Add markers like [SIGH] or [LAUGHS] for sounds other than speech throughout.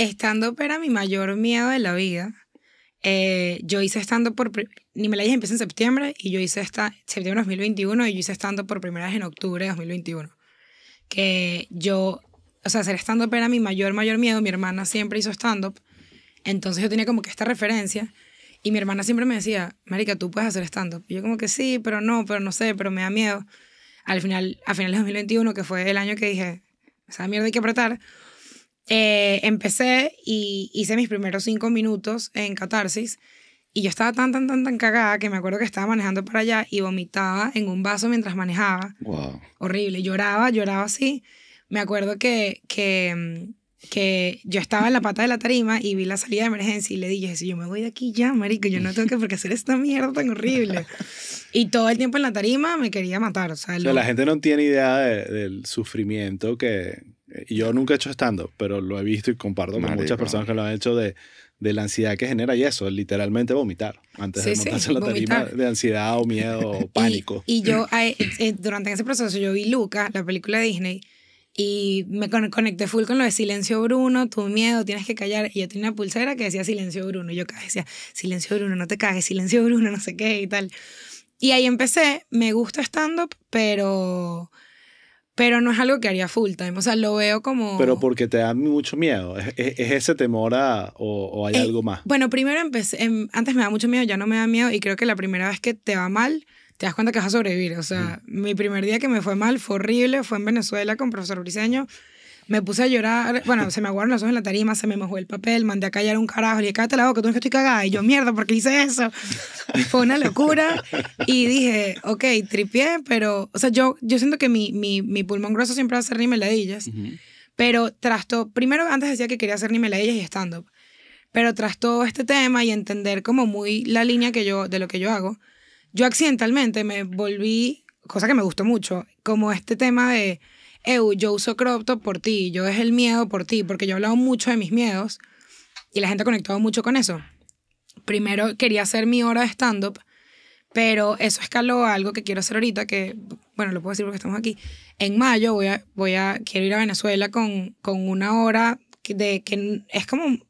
Estando era mi mayor miedo de la vida. Eh, yo hice estando por. Ni me la dije, empecé en septiembre y yo hice esta, septiembre de 2021 y yo hice estando por primera vez en octubre de 2021. Que yo. O sea, hacer stand-up era mi mayor, mayor miedo. Mi hermana siempre hizo stand-up. Entonces yo tenía como que esta referencia. Y mi hermana siempre me decía, Marica, tú puedes hacer stand-up. Y yo, como que sí, pero no, pero no sé, pero me da miedo. Al final, a finales de 2021, que fue el año que dije, esa mierda hay que apretar eh, empecé y hice mis primeros cinco minutos en catarsis. Y yo estaba tan, tan, tan, tan cagada que me acuerdo que estaba manejando para allá y vomitaba en un vaso mientras manejaba. Wow. Horrible. Lloraba, lloraba así. Me acuerdo que, que, mm, que yo estaba en la pata de la tarima y vi la salida de emergencia y le dije, si yo me voy de aquí ya, marico, yo no tengo que porque hacer esta mierda tan horrible. [LAUGHS] Y todo el tiempo en la tarima me quería matar. O sea, la gente no tiene idea del sufrimiento que, yo nunca he hecho stand-up, pero lo he visto y comparto con muchas personas que lo han hecho de, de la ansiedad que genera y eso, literalmente vomitar antes de montarse en la tarima de ansiedad o miedo o [LAUGHS] pánico. Y, yo eh, eh, durante ese proceso yo vi Luca, la película de Disney, y me conecté full con lo de silencio Bruno, tu miedo, tienes que callar. Y yo tenía una pulsera que decía silencio Bruno, y yo cada decía silencio Bruno, no te cagues, silencio Bruno, no sé qué y tal. Y ahí empecé, me gusta stand-up, pero pero no es algo que haría full time. O sea, lo veo como... Pero porque te da mucho miedo. ¿Es, es, ese temor o, hay eh, algo más? Bueno, primero empecé, em, antes me da mucho miedo, ya no me da miedo y creo que la primera vez que te va mal, te das cuenta que vas a sobrevivir. O sea, mi primer día que me fue mal fue horrible, fue en Venezuela con profesor Briseño me puse a llorar, bueno, se me aguaron los ojos en la tarima, se me mojó el papel, mandé a callar un carajo, le dije, cállate la boca, tú no que estoy cagada, y yo, mierda, ¿por qué hice eso? [LAUGHS] Fue una locura, y dije, ok, tripié, pero, o sea, yo, yo siento que mi, mi, mi pulmón grueso siempre va a ser ni uh pero tras todo, primero antes decía que quería hacer meladillas y stand-up, pero tras todo este tema y entender como muy la línea que yo, de lo que yo hago, yo accidentalmente me volví, cosa que me gustó mucho, como este tema de eu, yo uso top por ti, yo es el miedo por ti, porque yo he hablado mucho de mis miedos y la gente ha conectado mucho con eso. Primero quería hacer mi hora de stand-up, pero eso escaló a algo que quiero hacer ahorita, que, bueno, lo puedo decir porque estamos aquí. En mayo voy a, voy a quiero ir a Venezuela con, con una hora de que es como, no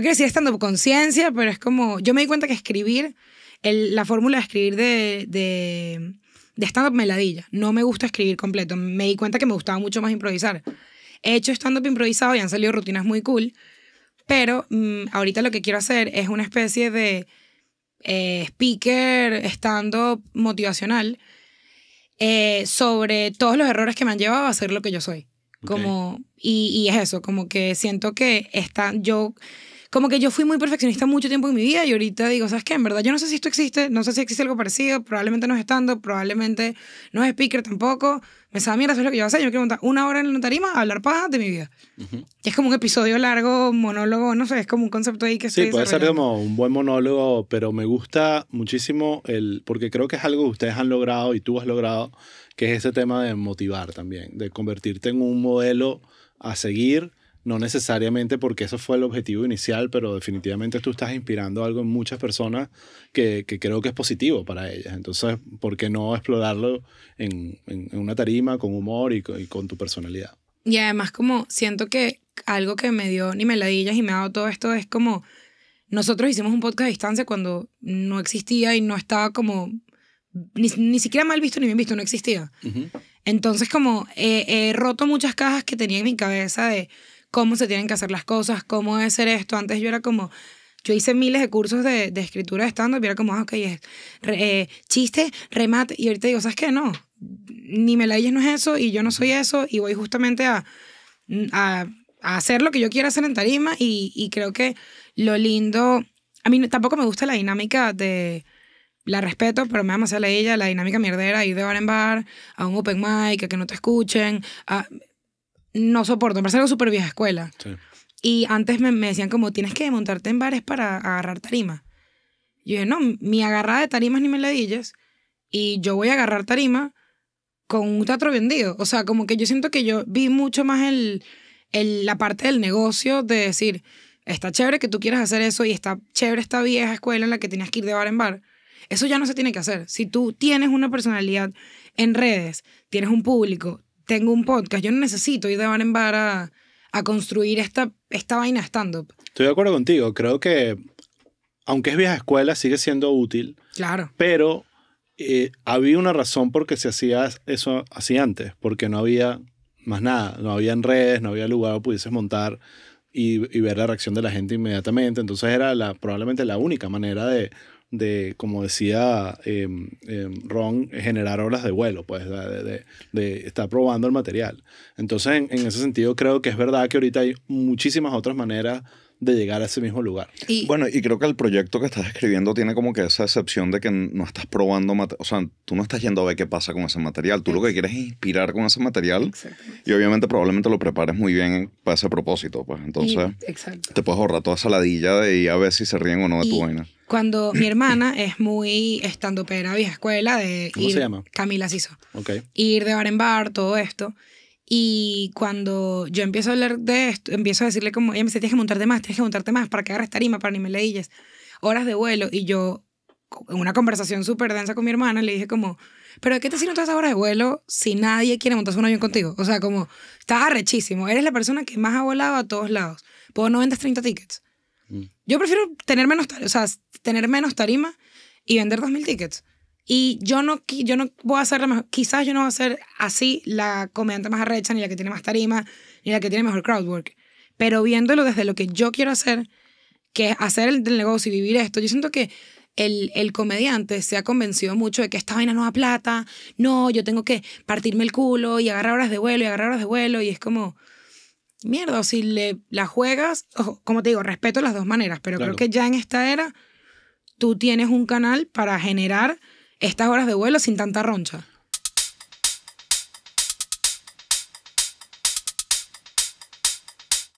quiero decir stand-up conciencia, pero es como, yo me di cuenta que escribir, la fórmula de escribir de de stand-up meladilla. No me gusta escribir completo. Me di cuenta que me gustaba mucho más improvisar. He hecho stand-up improvisado y han salido rutinas muy cool, pero mm, ahorita lo que quiero hacer es una especie de eh, speaker stand-up motivacional eh, sobre todos los errores que me han llevado a ser lo que yo soy. Como, y, y es eso, como que siento que está, yo como que yo fui muy perfeccionista mucho tiempo en mi vida y ahorita digo, ¿sabes qué? En verdad, yo no sé si esto existe, no sé si existe algo parecido, probablemente no es estando, probablemente no es speaker tampoco. Me sabe mierda, eso es lo que yo a hacer. Yo quiero montar una hora en el tarima a hablar paja de mi vida. Y es como un episodio largo, monólogo, no sé, es como un concepto ahí que Sí, puede ser como un buen monólogo, pero me gusta muchísimo el. porque creo que es algo que ustedes han logrado y tú has logrado, que es ese tema de motivar también, de convertirte en un modelo a seguir no necesariamente porque eso fue el objetivo inicial, pero definitivamente tú estás inspirando algo en muchas personas que, creo que es positivo para ellas. Entonces, ¿por qué no explorarlo en, en, una tarima con humor y, con tu personalidad? Y además como siento que algo que me dio ni meladillas y me ha dado todo esto es como nosotros hicimos un podcast a distancia cuando no existía y no estaba como ni, ni siquiera mal visto ni bien visto, no existía. Entonces como he roto muchas cajas que tenía en mi cabeza de cómo se tienen que hacer las cosas, cómo debe ser esto. Antes yo era como, yo hice miles de cursos de, escritura de stand-up y era como, ah, ok, es eh, chiste, remate. Y ahorita digo, ¿sabes qué? No, ni me la no es eso y yo no soy eso y voy justamente a, a, hacer lo que yo quiero hacer en tarima y, creo que lo lindo, a mí tampoco me gusta la dinámica de... La respeto, pero me da a a ella la dinámica mierdera, ir de bar en bar, a un open mic, a que no te escuchen. A, no soporto. Me parece algo súper vieja escuela. Y antes me, me, decían como, tienes que montarte en bares para agarrar tarima. Yo dije, no, mi agarrada de tarimas ni me Y yo voy a agarrar tarima con un teatro vendido. O sea, como que yo siento que yo vi mucho más el, la parte del negocio de decir, está chévere que tú quieras hacer eso y está chévere esta vieja escuela en la que tienes que ir de bar en bar. Eso ya no se tiene que hacer. Si tú tienes una personalidad en redes, tienes un público, tengo un podcast, yo no necesito ir de bar en bar a, construir esta, esta vaina stand-up. Estoy de acuerdo contigo, creo que aunque es vieja escuela, sigue siendo útil. Claro. Pero eh, había una razón por qué se hacía eso así antes, porque no había más nada, no había redes, no había lugar donde pudieses montar y, y, ver la reacción de la gente inmediatamente. Entonces era la, probablemente la única manera de de, como decía em, em, Ron, generar horas de vuelo, pues, de, estar probando el material. Entonces, en, ese sentido, creo que es verdad que ahorita hay muchísimas otras maneras de llegar a ese mismo lugar. bueno, y creo que el proyecto que estás escribiendo tiene como que esa excepción de que no estás probando, o sea, tú no estás yendo a ver qué pasa con ese material, tú lo que quieres es inspirar con ese material y obviamente probablemente lo prepares muy bien para ese propósito, pues entonces te puedes ahorrar toda esa ladilla de ir a ver si se ríen o no de tu vaina. Cuando mi [COUGHS] hermana es muy estando pera, vieja escuela, de ¿Cómo se llama? Camila Siso. Ok. Ir de bar en bar, todo esto. Y cuando yo empiezo a hablar de esto, empiezo a decirle como, ella me dice, tienes que montarte más, tienes que montarte más para que agarres tarima, para ni me leíes. Horas de vuelo. Y yo, en una conversación súper densa con mi hermana, le dije como, pero qué te sirven todas esas horas de vuelo si nadie quiere montarse un avión contigo? O sea, como, estás arrechísimo. Eres la persona que más ha volado a todos lados. Puedo 90, 30 tickets. Yo prefiero tener menos, o sea, tener menos tarima y vender 2.000 tickets. Y yo no, yo no voy a ser la mejor, quizás yo no voy a ser así la comediante más arrecha, ni la que tiene más tarima, ni la que tiene mejor crowd work. Pero viéndolo desde lo que yo quiero hacer, que es hacer el, negocio y vivir esto, yo siento que el, el, comediante se ha convencido mucho de que esta vaina no da plata, no, yo tengo que partirme el culo y agarrar horas de vuelo y agarrar horas de vuelo y es como, mierda, si le, la juegas, como te digo, respeto las dos maneras, pero creo que ya en esta era tú tienes un canal para generar estas horas de vuelo sin tanta roncha.